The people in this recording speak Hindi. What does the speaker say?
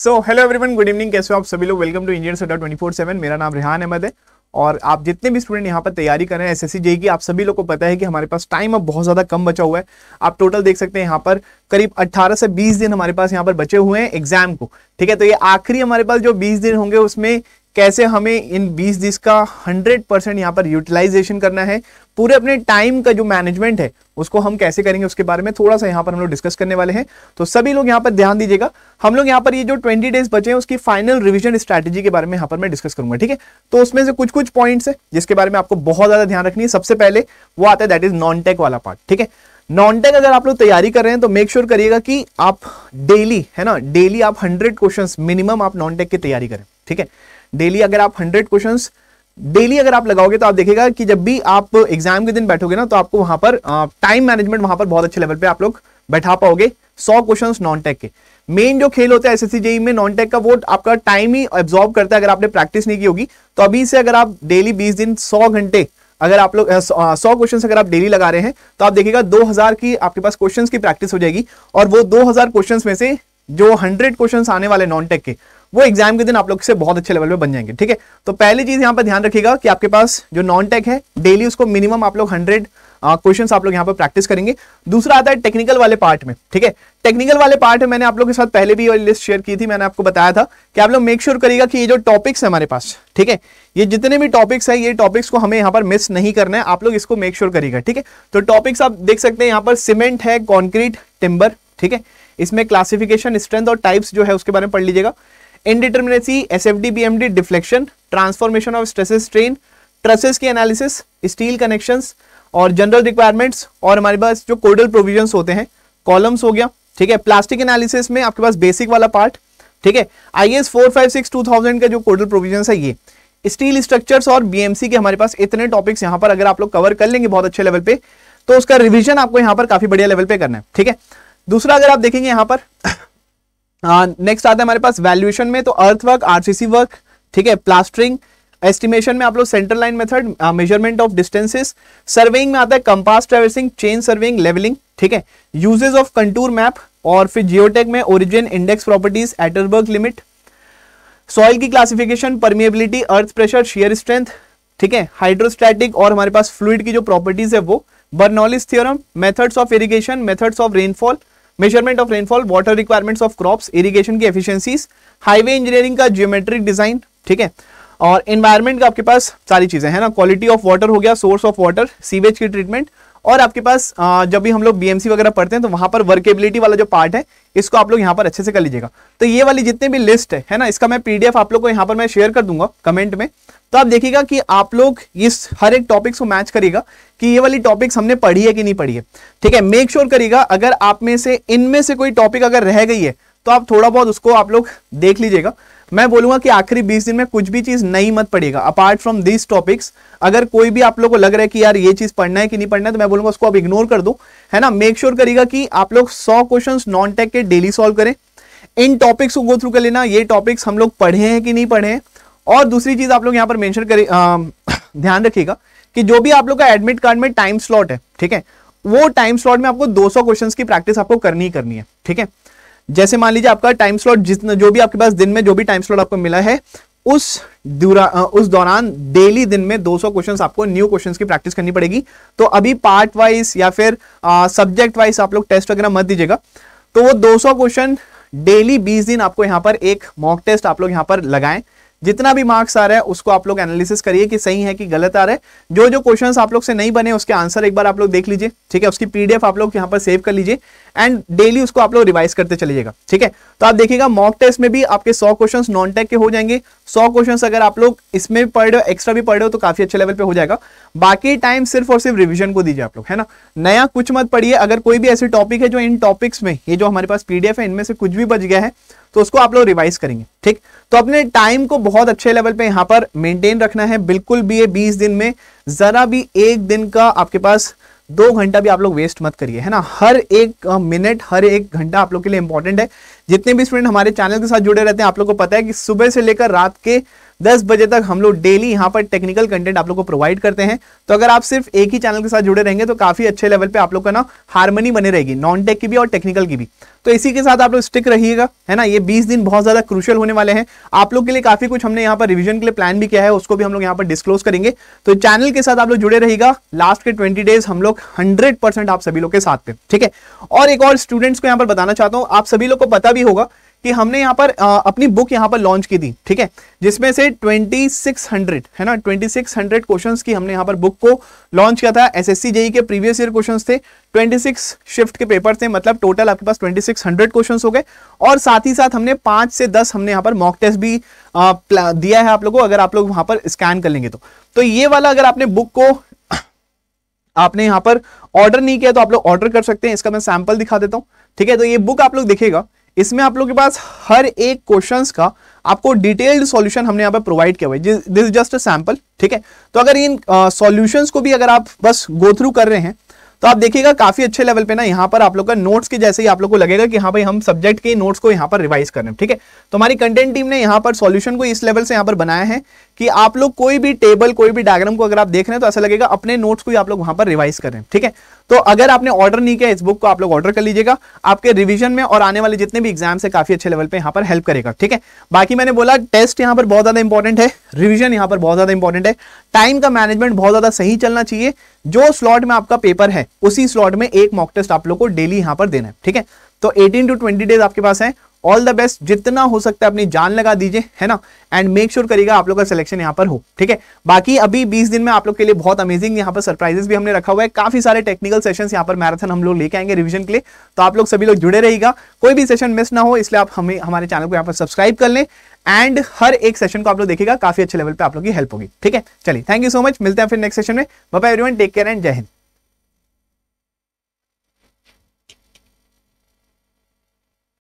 सो हेलो एवरीवन गुड इवनिंग कैसे हो आप सभी लोग वेलकम टू इंडियन सडा ट्वेंटी फोर सेवन मेरा नाम रेहान अहमद है और आप जितने भी स्टूडेंट यहाँ पर तैयारी कर रहे हैं एसएससी जेई की आप सभी लोग को पता है कि हमारे पास टाइम अब बहुत ज़्यादा कम बचा हुआ है आप टोटल देख सकते हैं यहाँ पर करीब 18 से 20 दिन हमारे पास यहाँ पर बचे हुए हैं एग्जाम को ठीक है तो ये आखिरी हमारे पास जो 20 दिन होंगे उसमें कैसे हमें इन 20 दिस का 100 परसेंट यहाँ पर यूटिलाइजेशन करना है पूरे अपने टाइम का जो मैनेजमेंट है उसको हम कैसे करेंगे उसके बारे में थोड़ा सा यहाँ पर हम लोग डिस्कस करने वाले हैं तो सभी लोग यहाँ पर ध्यान दीजिएगा हम लोग यहाँ पर ये जो 20 डेज बचे हैं उसकी फाइनल रिविजन स्ट्रैटेजी के बारे में यहाँ पर मैं डिस्कस करूंगा ठीक है तो उसमें से कुछ कुछ पॉइंट्स है जिसके बारे में आपको बहुत ज्यादा ध्यान रखनी है सबसे पहले वो आता है दैट इज नॉन टेक वाला पार्ट ठीक है नॉन टेक अगर आप लोग तैयारी कर रहे हैं तो मेक श्योर करिएगा कि आप डेली है ना डेली आप हंड्रेड क्वेश्चन मिनिमम आप नॉन टेक की तैयारी करें ठीक है डेली अगर आप हंड्रेड क्वेश्चन डेली अगर आप लगाओगे तो आप देखेगा कि जब भी आप एग्जाम के दिन बैठोगे ना तो आपको वहां पर टाइम मैनेजमेंट वहां पर बहुत अच्छे लेवल पे आप लोग बैठा पाओगे सौ क्वेश्चन नॉन टेक के मेन जो खेल होता है सी जेई e में नॉन टेक का वो आपका टाइम ही एब्जॉर्ब करता है अगर आपने प्रैक्टिस नहीं की होगी तो अभी से अगर आप डेली बीस दिन सौ घंटे अगर आप लोग सौ क्वेश्चन अगर आप डेली लगा रहे हैं तो आप देखिएगा दो की आपके पास क्वेश्चन की प्रैक्टिस हो जाएगी और वो दो हजार में से जो हंड्रेड क्वेश्चन आने वाले नॉन टेक के वो एग्जाम के दिन आप लोग से बहुत अच्छे लेवल पे बन जाएंगे ठीक है तो पहली चीज यहाँ पर ध्यान रखिएगा कि आपके पास जो नॉन टेक है डेली उसको मिनिमम आप लोग हंड्रेड क्वेश्चन uh, आप लोग यहाँ पर प्रैक्टिस करेंगे दूसरा आता है टेक्निकल वाले पार्ट में ठीक है टेक्निकल वाले पार्ट में मैंने आप लोग के साथ पहले भी लिस्ट शेयर की थी मैंने आपको बताया था कि आप लोग मेक श्योर करेगा कि ये जो टॉपिक्स है हमारे पास ठीक है ये जितने भी टॉपिक्स है ये टॉपिक्स को हमें यहाँ पर मिस नहीं करना है आप लोग इसको मेक श्योर करेगा ठीक है तो टॉपिक्स आप देख सकते हैं यहाँ पर सीमेंट है कॉन्क्रीट टिम्बर ठीक है इसमें क्लासिफिकेशन स्ट्रेंथ और टाइप्स जो है उसके बारे में पढ़ लीजिएगा indeterminacy S F D B M D deflection transformation of stresses strain trusses की एनालिसिस स्टील कनेक्शन और जनरल रिक्वायरमेंट्स और हमारे पास जो कोडल प्रोविजन होते हैं कॉलम्स हो गया ठीक है प्लास्टिक एनालिसिस में आपके पास बेसिक वाला पार्ट ठीक है I S four five six two thousand का जो कोडल प्रोविजन है ये स्टील स्ट्रक्चर्स और बीएमसी के हमारे पास इतने टॉपिक्स यहां पर अगर आप लोग कवर कर लेंगे बहुत अच्छे लेवल पे तो उसका रिविजन आपको यहां पर काफी बढ़िया लेवल पे करना है ठीक है दूसरा अगर आप देखेंगे यहां पर नेक्स्ट हाँ, आता है हमारे पास वैल्यूएशन में तो अर्थ वर्क आरसीसी वर्क ठीक है प्लास्टरिंग एस्टिमेशन में आप लोग centre line method measurement of distances surveying में आता है compass traversing chain surveying levelling ठीक है यूजेज ऑफ कंटूर मैप और फिर जियोटेक में origin index properties Atterberg limit soil की classification permeability earth pressure shear strength ठीक है हाइड्रोस्टैटिक और हमारे पास फ्लूड की जो प्रॉपर्टीज है वो Bernoulli's theorem methods of irrigation methods of rainfall measurement of rainfall water requirements of crops irrigation की एफिशिएंसीज हाईवे इंजीनियरिंग का जियोमेट्रिक डिजाइन ठीक है और एनवायरमेंट का आपके पास सारी चीजें है ना क्वालिटी ऑफ वाटर हो गया सोर्स ऑफ वाटर सीवेज की ट्रीटमेंट और आपके पास जब भी हम लोग बीएमसी वगैरह पढ़ते हैं तो वहां पर वर्केबिलिटी वाला जो पार्ट है इसको आप लोग यहाँ पर अच्छे से कर लीजिएगा तो ये वाली जितने भी लिस्ट है है ना इसका मैं पीडीएफ आप लोग को यहाँ पर मैं शेयर कर दूंगा कमेंट में तो आप देखिएगा कि आप लोग इस हर एक टॉपिक्स को मैच करेगा कि ये वाली टॉपिक्स हमने पढ़ी है कि नहीं पढ़ी है ठीक है मेक श्योर करिएगा अगर आप में से इनमें से कोई टॉपिक अगर रह गई है तो आप थोड़ा बहुत उसको आप लोग देख लीजिएगा मैं बोलूंगा कि आखिरी बीस दिन में कुछ भी चीज़ नहीं मत पड़ेगा अपार्ट फ्रॉम दिस टॉपिक्स अगर कोई भी आप लोग को लग रहा है कि यार ये चीज़ पढ़ना है कि नहीं पढ़ना है तो मैं बोलूंगा उसको आप इग्नोर कर दो है ना मेक श्योर करेगा कि आप लोग सौ क्वेश्चन नॉन टेक के डेली सॉल्व करें इन टॉपिक्स को गो थ्रू कर लेना ये टॉपिक्स हम लोग पढ़े हैं कि नहीं पढ़े हैं और दूसरी चीज आप लोग यहां पर मेंशन करें ध्यान रखिएगा कि जो भी आप लोग का एडमिट कार्ड में टाइम स्लॉट है ठीक है वो टाइम स्लॉट में आपको 200 क्वेश्चंस की प्रैक्टिस आपको करनी ही करनी है ठीक है जैसे मान लीजिए आपका टाइम स्लॉट जितना जो भी आपके पास दिन में जो भी टाइम स्लॉट आपको मिला है उस दुरा, उस दौरान डेली दिन में 200 सौ क्वेश्चन आपको न्यू क्वेश्चंस की प्रैक्टिस करनी पड़ेगी तो अभी पार्ट वाइज या फिर सब्जेक्ट वाइज आप लोग टेस्ट वगैरह मत दीजिएगा तो वो 200 क्वेश्चन डेली 20 दिन आपको यहाँ पर एक मॉक टेस्ट आप लोग यहाँ पर लगाएं जितना भी मार्क्स आ रहा है उसको आप लोग एनालिसिस करिए कि सही है कि गलत आ रहा है जो जो क्वेश्चंस आप लोग से नहीं बने उसके आंसर एक बार आप लोग देख लीजिए ठीक है उसकी पीडीएफ आप लोग यहाँ पर सेव कर लीजिए एंड डेली उसको आप लोग रिवाइज करते चलिएगा ठीक है तो आप देखिएगा मॉक टेस्ट में भी आपके सौ क्वेश्चन नॉन टेक के हो जाएंगे सौ क्वेश्चन अगर आप लोग इसमें पढ़ रहे हो एक्स्ट्रा भी पढ़ रहे हो तो काफी अच्छे लेवल पे हो जाएगा बाकी टाइम सिर्फ और सिर्फ रिविजन को दीजिए आप लोग है ना नया कुछ मत पढ़िए अगर कोई भी ऐसे टॉपिक है जो इन टॉपिक्स में ये जो हमारे पास पीडीएफ है इनमें से कुछ भी बच गया है तो उसको आप लोग रिवाइज करेंगे ठीक तो अपने टाइम को बहुत अच्छे लेवल पे यहां पर मेंटेन रखना है बिल्कुल भी ये बीस दिन में जरा भी एक दिन का आपके पास दो घंटा भी आप लोग वेस्ट मत करिए है ना हर एक मिनट हर एक घंटा आप लोग के लिए इंपॉर्टेंट है जितने भी स्टूडेंट हमारे चैनल के साथ जुड़े रहते हैं आप लोग को पता है कि सुबह से लेकर रात के दस बजे तक हम लोग डेली यहाँ पर टेक्निकल कंटेंट आप लोग को प्रोवाइड करते हैं तो अगर आप सिर्फ एक ही चैनल के साथ जुड़े रहेंगे तो काफी अच्छे लेवल पे आप लोग का ना हारमोनी बने रहेगी नॉन टेक की भी और टेक्निकल की भी तो इसी के साथ आप लोग स्टिक रहिएगा है ना ये बीस दिन बहुत ज्यादा क्रुशियल होने वाले हैं आप लोग के लिए काफी कुछ हमने यहाँ पर रिविजन के लिए प्लान भी किया है उसको भी हम लोग यहाँ पर डिस्क्लोज करेंगे तो चैनल के साथ आप लोग जुड़े रहेगा लास्ट के ट्वेंटी डेज हम लोग हंड्रेड आप सभी लोग के साथ पे ठीक है और एक और स्टूडेंट्स को यहाँ पर बताना चाहता हूँ आप सभी लोग को पता भी होगा कि हमने यहाँ पर आ, अपनी बुक यहाँ पर लॉन्च की थी ठीक है जिसमें से 2600 है ना 2600 क्वेश्चंस की हमने यहाँ पर बुक को लॉन्च किया था एसएससी जेई e के प्रीवियस ईयर क्वेश्चंस थे 26 शिफ्ट के पेपर थे मतलब टोटल आपके पास 2600 क्वेश्चंस हो गए और साथ ही साथ हमने पांच से दस हमने यहाँ पर मॉक टेस्ट भी आ, दिया है आप लोगों को अगर आप लोग वहां पर स्कैन कर लेंगे तो, तो ये वाला अगर आपने बुक को आपने यहाँ पर ऑर्डर नहीं किया तो आप लोग ऑर्डर कर सकते हैं इसका मैं सैंपल दिखा देता हूँ ठीक है तो ये बुक आप लोग दिखेगा इसमें आप लोग के पास हर एक क्वेश्चंस का आपको डिटेल्ड सॉल्यूशन हमने यहाँ पे प्रोवाइड किया हुआ है दिस जस्ट अ सैंपल ठीक है तो अगर इन सॉल्यूशंस uh, को भी अगर आप बस गो थ्रू कर रहे हैं तो आप देखिएगा काफी अच्छे लेवल पे ना यहाँ पर आप लोग का नोट्स के जैसे ही आप लोग को लगेगा कि हाँ भाई हम सब्जेक्ट के नोट्स को यहाँ पर रिवाइज कर रहे हैं ठीक है तो हमारी कंटेंट टीम ने यहाँ पर सॉल्यूशन को इस लेवल से यहाँ पर बनाया है कि आप लोग कोई भी टेबल कोई भी डायग्राम को अगर आप देख रहे हैं तो ऐसा लगेगा अपने नोट्स को ही आप लोग वहां पर रिवाइज कर रहे हैं ठीक है तो अगर आपने ऑर्डर नहीं किया इस बुक को आप लोग ऑर्डर कर लीजिएगा आपके रिविजन में और आने वाले जितने भी एग्जाम है काफी अच्छे लेवल पे यहाँ पर हेल्प करेगा ठीक है बाकी मैंने बोला टेस्ट यहाँ पर बहुत ज्यादा इंपॉर्टेंट है रिविजन यहाँ पर बहुत ज्यादा इंपॉर्टेंट है टाइम का मैनेजमेंट बहुत ज्यादा सही चलना चाहिए जो स्लॉट में आपका पेपर है उसी स्लॉट में एक मॉक टेस्ट आप लोग को डेली यहाँ पर देना है ठीक है तो 18 टू 20 डेज आपके पास है ऑल द बेस्ट जितना हो सकता है अपनी जान लगा दीजिए है ना एंड मेक श्योर करिएगा आप लोग का सिलेक्शन यहाँ पर हो ठीक है बाकी अभी बीस दिन में आप लोग के लिए बहुत अमेजिंग यहाँ पर सरप्राइजेस भी हमने रखा हुआ है काफी सारे टेक्निकल सेशन यहाँ पर मैराथन हम लोग लेके आएंगे रिविजन के लिए तो आप लोग सभी लोग जुड़े रहेगा कोई भी सेशन मिस ना हो इसलिए आप हमें हमारे चैनल को यहाँ पर सब्सक्राइब कर लें एंड हर एक सेशन को आप लोग देखेगा काफी अच्छे लेवल पे आप लोग की हेल्प होगी ठीक है चलिए थैंक यू सो मच मिलते हैं फिर नेक्स्ट सेशन में bye everyone take care and जय हिंद